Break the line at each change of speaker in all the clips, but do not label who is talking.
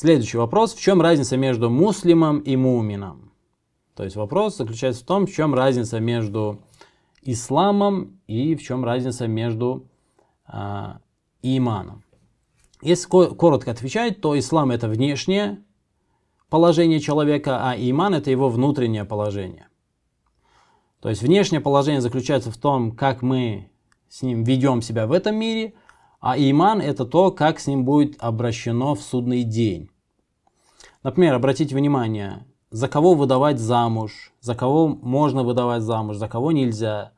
Следующий вопрос. В чем разница между муслимом и мумином? То есть вопрос заключается в том, в чем разница между исламом и в чем разница между э, иманом. Если коротко отвечать, то ислам это внешнее положение человека, а иман это его внутреннее положение. То есть внешнее положение заключается в том, как мы с ним ведем себя в этом мире – а иман – это то, как с ним будет обращено в судный день. Например, обратите внимание, за кого выдавать замуж, за кого можно выдавать замуж, за кого нельзя,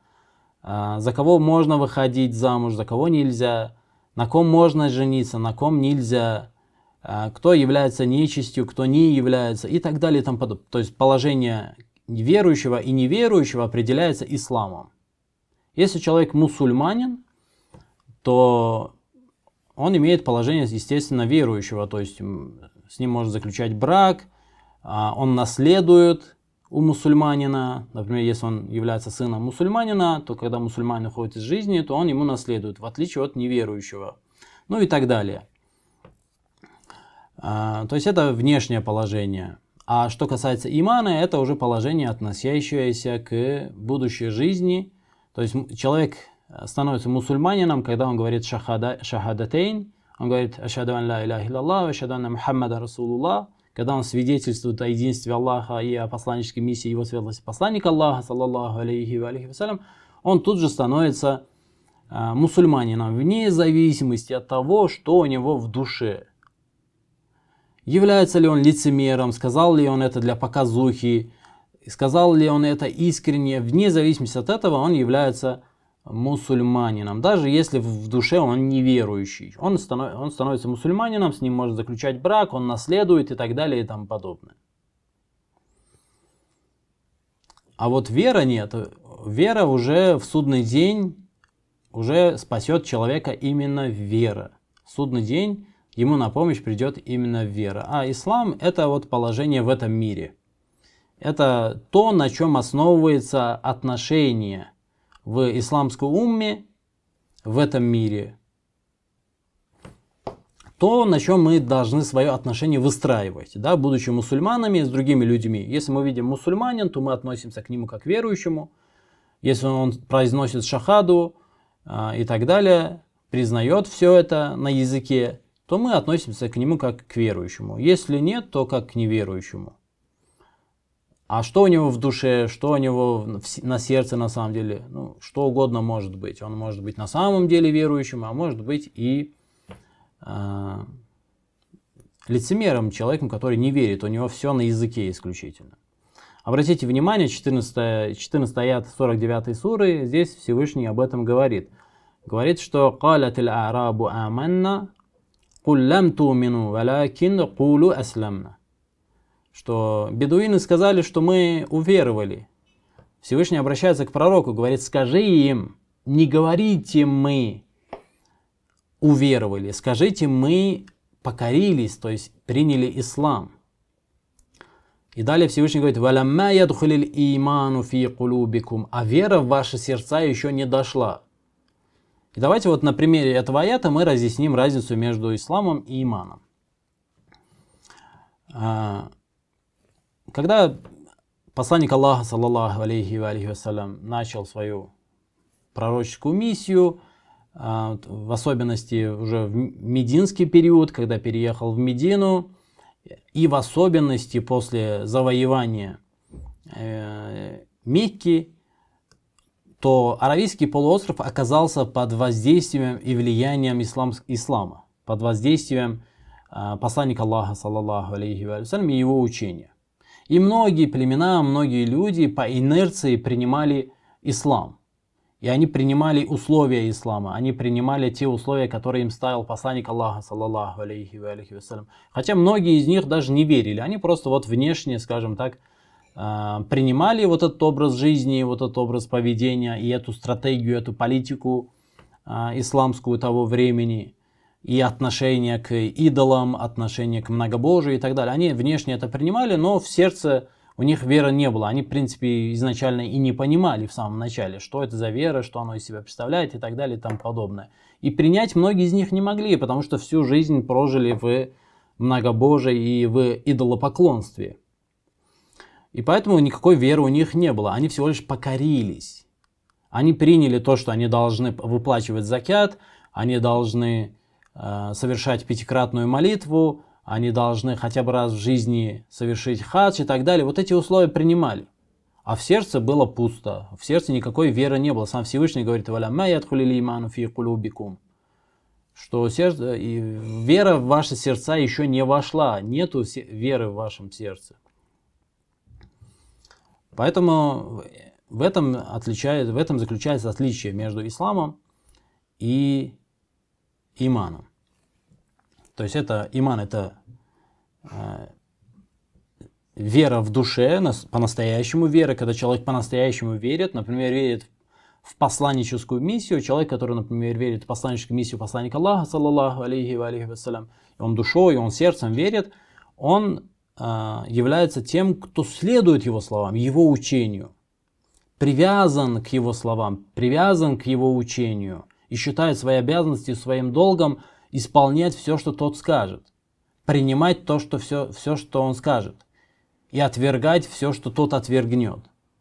а, за кого можно выходить замуж, за кого нельзя, на ком можно жениться, на ком нельзя, а, кто является нечистью, кто не является и так далее Там То есть положение верующего и неверующего определяется исламом. Если человек мусульманин, то он имеет положение, естественно, верующего, то есть с ним можно заключать брак, а, он наследует у мусульманина, например, если он является сыном мусульманина, то когда мусульманин уходит из жизни, то он ему наследует, в отличие от неверующего, ну и так далее. А, то есть это внешнее положение. А что касается имана, это уже положение, относящееся к будущей жизни. То есть человек становится мусульманином, когда он говорит шахада, шахадатейн, он говорит «Ашаду ан ла илляхи лаллах, ашаду анна Мухаммада Расулуллах», когда он свидетельствует о единстве Аллаха и о посланнической миссии его светлости посланника Аллаха, саллаллаху алейхи ва алейхи вассалям, он тут же становится э, мусульманином, вне зависимости от того, что у него в душе. Является ли он лицемером, сказал ли он это для показухи, сказал ли он это искренне, вне зависимости от этого он является мусульманином, даже если в душе он неверующий. Он, станов, он становится мусульманином, с ним может заключать брак, он наследует и так далее и тому подобное. А вот вера нет. Вера уже в судный день уже спасет человека именно вера. В судный день ему на помощь придет именно вера. А ислам это вот положение в этом мире. Это то, на чем основывается отношение в исламской умме в этом мире, то, на чем мы должны свое отношение выстраивать, да, будучи мусульманами с другими людьми. Если мы видим мусульманин, то мы относимся к нему как к верующему. Если он произносит шахаду а, и так далее, признает все это на языке, то мы относимся к нему как к верующему. Если нет, то как к неверующему. А что у него в душе, что у него на сердце на самом деле, ну, что угодно может быть. Он может быть на самом деле верующим, а может быть и э, лицемером, человеком, который не верит. У него все на языке исключительно. Обратите внимание, 14, 14 аят 49 суры, здесь Всевышний об этом говорит. Говорит, что «Калят арабу аманна, куллям тумину, валякин кулу асламна» что бедуины сказали, что мы уверовали. Всевышний обращается к пророку, говорит, скажи им, не говорите мы уверовали, скажите мы покорились, то есть приняли ислам. И далее Всевышний говорит, «Валямма ядхулил иману фи кулубикум», а вера в ваши сердца еще не дошла. И давайте вот на примере этого аята мы разъясним разницу между исламом и иманом. А, когда посланник Аллаха, саллаллаху алейхи ва алейхи вассалям, начал свою пророческую миссию, в особенности уже в мединский период, когда переехал в Медину, и в особенности после завоевания Мекки, то Аравийский полуостров оказался под воздействием и влиянием ислам, ислама, под воздействием посланника Аллаха, саллаллаху алейхи ва и его учения. И многие племена, многие люди по инерции принимали ислам. И они принимали условия ислама, они принимали те условия, которые им ставил посланник Аллаха, саллаллаху алейхи ва алейхи вассалям. Хотя многие из них даже не верили, они просто вот внешне, скажем так, а, принимали вот этот образ жизни, вот этот образ поведения и эту стратегию, эту политику а, исламскую того времени и отношение к идолам, отношение к многобожию и так далее. Они внешне это принимали, но в сердце у них веры не было. Они, в принципе, изначально и не понимали в самом начале, что это за вера, что оно из себя представляет и так далее и тому подобное. И принять многие из них не могли, потому что всю жизнь прожили в многобожии и в идолопоклонстве. И поэтому никакой веры у них не было. Они всего лишь покорились. Они приняли то, что они должны выплачивать закят, они должны Э, совершать пятикратную молитву, они должны хотя бы раз в жизни совершить хадж и так далее. Вот эти условия принимали. А в сердце было пусто, в сердце никакой веры не было. Сам Всевышний говорит, «Валяма ядхулили что сердце, и вера в ваши сердца еще не вошла, нету веры в вашем сердце. Поэтому в этом, отличает, в этом заключается отличие между исламом и иманом. То есть это иман это э, вера в душе, по-настоящему вера, когда человек по-настоящему верит, например, верит в посланническую миссию, человек, который, например, верит в посланническую миссию посланника Аллаха, саллаллаху алейхи ва алейхи вассалям, он душой, он сердцем верит, он э, является тем, кто следует его словам, его учению, привязан к его словам, привязан к его учению – и считает свои обязанности своим долгом исполнять все, что тот скажет, принимать то, что все, все, что он скажет, и отвергать все, что тот отвергнет,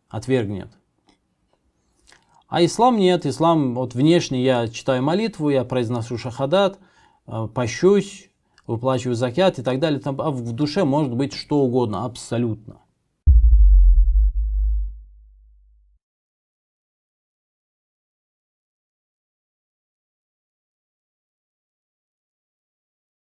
отвергнет. А ислам нет, ислам, вот внешне я читаю молитву, я произношу шахадат, э, пощусь, выплачиваю закят и так далее, а в душе может быть что угодно, абсолютно –